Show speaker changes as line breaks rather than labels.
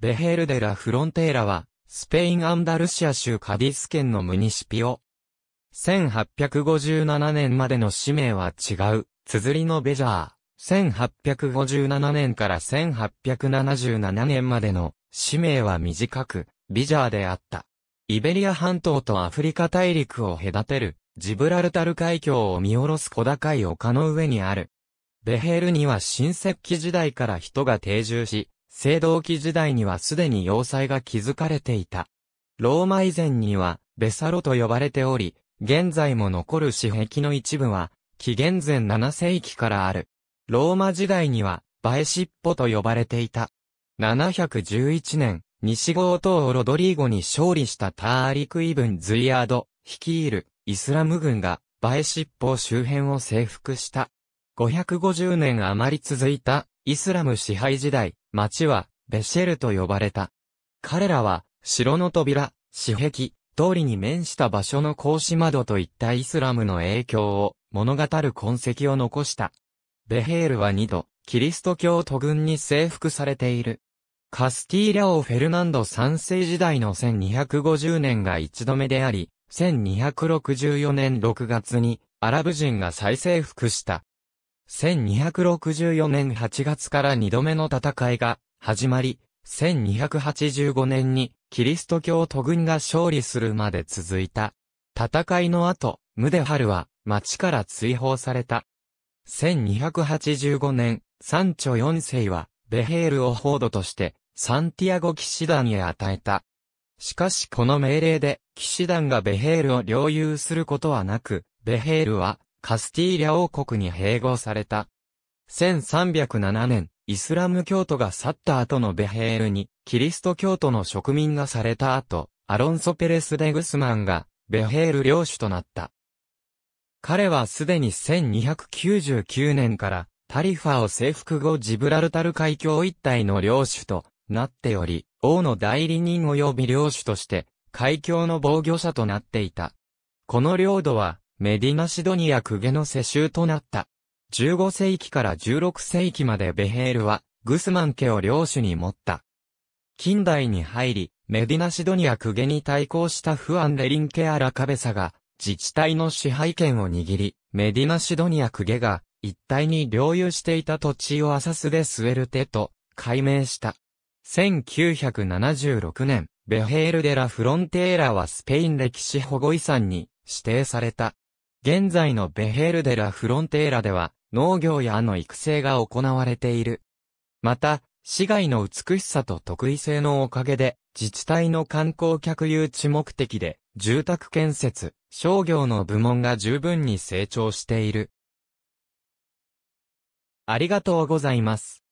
ベヘルデラ・フロンテーラは、スペイン・アンダルシア州カディス県のムニシピオ。1857年までの氏名は違う、綴りのベジャー。1857年から1877年までの氏名は短く、ビジャーであった。イベリア半島とアフリカ大陸を隔てる、ジブラルタル海峡を見下ろす小高い丘の上にある。ベヘールには新石器時代から人が定住し、青銅器時代にはすでに要塞が築かれていた。ローマ以前には、ベサロと呼ばれており、現在も残る紙壁の一部は、紀元前7世紀からある。ローマ時代には、バエシッポと呼ばれていた。711年、西郷とロドリーゴに勝利したターリクイブン・ズイヤード、率いるイスラム軍がバエシッポ周辺を征服した。550年余り続いたイスラム支配時代、町は、ベシェルと呼ばれた。彼らは、城の扉、紙壁、通りに面した場所の格子窓といったイスラムの影響を物語る痕跡を残した。ベヘールは二度、キリスト教徒軍に征服されている。カスティーリャフェルナンド3世時代の1250年が一度目であり、1264年6月にアラブ人が再征服した。1264年8月から2度目の戦いが始まり、1285年にキリスト教徒軍が勝利するまで続いた。戦いの後、ムデハルは町から追放された。1285年、三ョ四世はベヘールを報道としてサンティアゴ騎士団へ与えた。しかしこの命令で騎士団がベヘールを領有することはなく、ベヘールはカスティーリャ王国に併合された。1307年、イスラム教徒が去った後のベヘールに、キリスト教徒の植民がされた後、アロンソ・ペレス・デグスマンが、ベヘール領主となった。彼はすでに1299年から、タリファを征服後ジブラルタル海峡一帯の領主となっており、王の代理人及び領主として、海峡の防御者となっていた。この領土は、メディナシドニアクゲの世襲となった。15世紀から16世紀までベヘールは、グスマン家を領主に持った。近代に入り、メディナシドニアクゲに対抗したフアン・レリンケ・アラカベサが、自治体の支配権を握り、メディナシドニアクゲが、一帯に領有していた土地をアサスでスウェルテと、改名した。1976年、ベヘール・デラ・フロンテーラはスペイン歴史保護遺産に指定された。現在のベヘールデラ・フロンテーラでは、農業やの育成が行われている。また、市街の美しさと得意性のおかげで、自治体の観光客誘致目的で、住宅建設、商業の部門が十分に成長している。ありがとうございます。